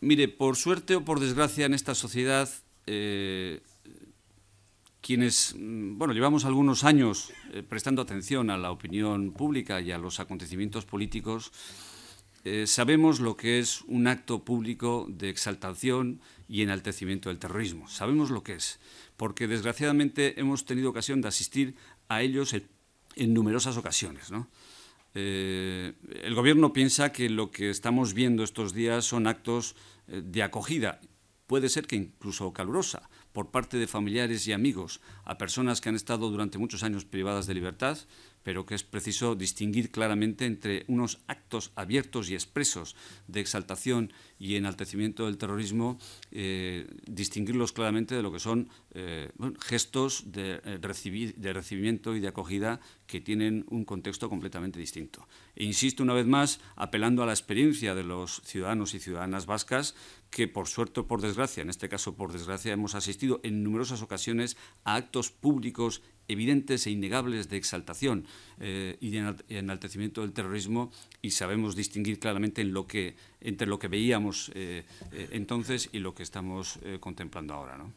Mire, por suerte o por desgracia en esta sociedad, eh, quienes, mm, bueno, llevamos algunos años eh, prestando atención a la opinión pública y a los acontecimientos políticos, eh, sabemos lo que es un acto público de exaltación y enaltecimiento del terrorismo. Sabemos lo que es, porque desgraciadamente hemos tenido ocasión de asistir a ellos en, en numerosas ocasiones, ¿no? Eh, el gobierno piensa que lo que estamos viendo estos días son actos eh, de acogida, puede ser que incluso calurosa, por parte de familiares y amigos a personas que han estado durante muchos años privadas de libertad, pero que es preciso distinguir claramente entre unos actos abiertos y expresos de exaltación y enaltecimiento del terrorismo, eh, distinguirlos claramente de lo que son eh, gestos eh, de, recibimiento y de acogida que tienen un contexto completamente distinto. E insisto una vez más, apelando a la experiencia de los ciudadanos y ciudadanas vascas, que por suerte o por desgracia, en este caso por desgracia, hemos asistido en numerosas ocasiones a actos públicos evidentes e innegables de exaltación eh, y de enaltecimiento del terrorismo y sabemos distinguir claramente entre lo que veíamos eh, eh, entonces y lo que estamos contemplando ahora. ¿no?